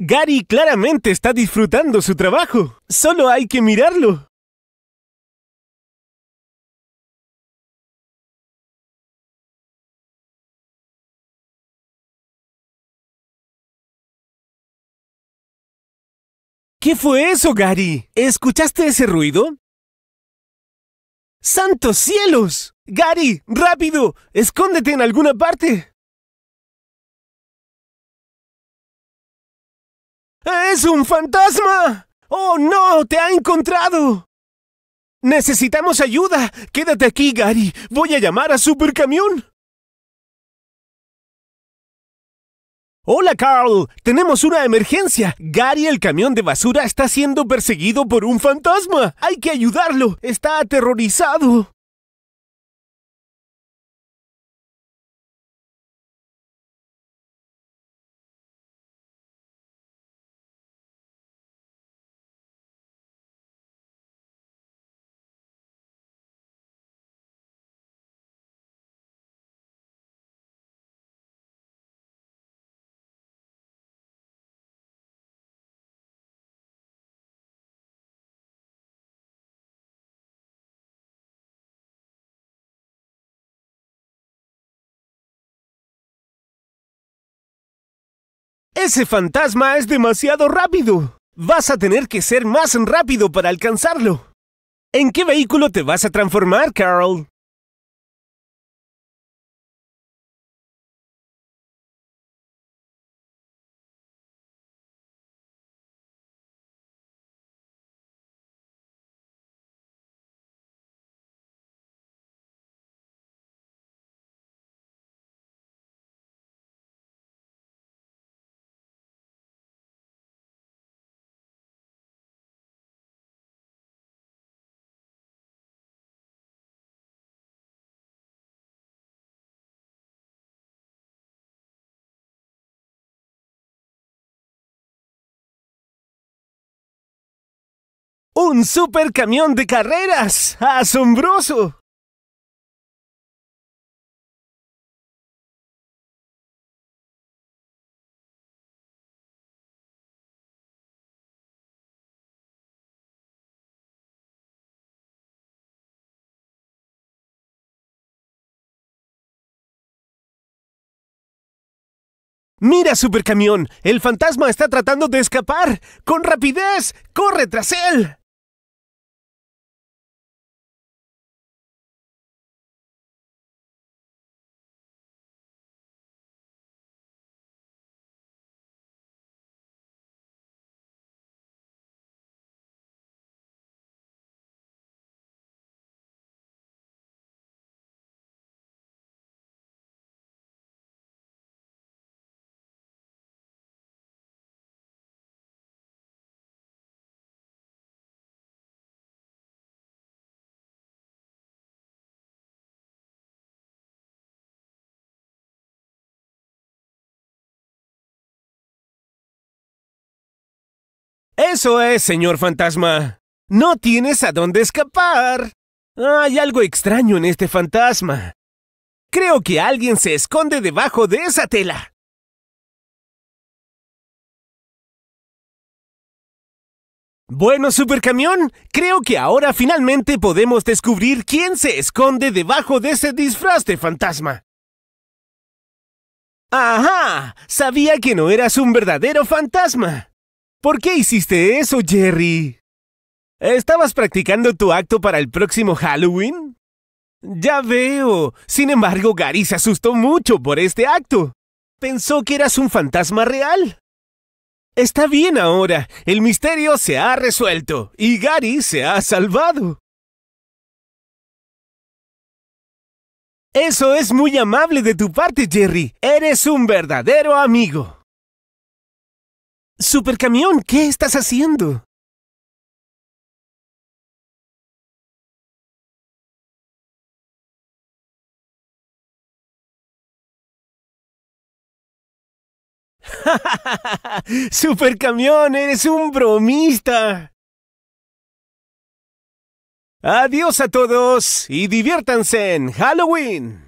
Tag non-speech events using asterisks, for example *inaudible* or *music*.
Gary claramente está disfrutando su trabajo. Solo hay que mirarlo. ¿Qué fue eso, Gary? ¿Escuchaste ese ruido? ¡Santos cielos! Gary, rápido, escóndete en alguna parte. ¡Es un fantasma! ¡Oh, no! ¡Te ha encontrado! Necesitamos ayuda. Quédate aquí, Gary. Voy a llamar a Supercamión. Hola Carl, tenemos una emergencia. Gary el camión de basura está siendo perseguido por un fantasma. Hay que ayudarlo. Está aterrorizado. Ese fantasma es demasiado rápido. Vas a tener que ser más rápido para alcanzarlo. ¿En qué vehículo te vas a transformar, Carol? ¡Un super camión de carreras! ¡Asombroso! ¡Mira, supercamión! ¡El fantasma está tratando de escapar! ¡Con rapidez! ¡Corre tras él! Eso es, señor fantasma. No tienes a dónde escapar. Hay algo extraño en este fantasma. Creo que alguien se esconde debajo de esa tela. Bueno, supercamión, creo que ahora finalmente podemos descubrir quién se esconde debajo de ese disfraz de fantasma. ¡Ajá! Sabía que no eras un verdadero fantasma. ¿Por qué hiciste eso, Jerry? ¿Estabas practicando tu acto para el próximo Halloween? Ya veo. Sin embargo, Gary se asustó mucho por este acto. Pensó que eras un fantasma real. Está bien ahora. El misterio se ha resuelto y Gary se ha salvado. Eso es muy amable de tu parte, Jerry. Eres un verdadero amigo. Supercamión, ¿qué estás haciendo? *laughs* ¡Supercamión, eres un bromista! Adiós a todos y diviértanse en Halloween.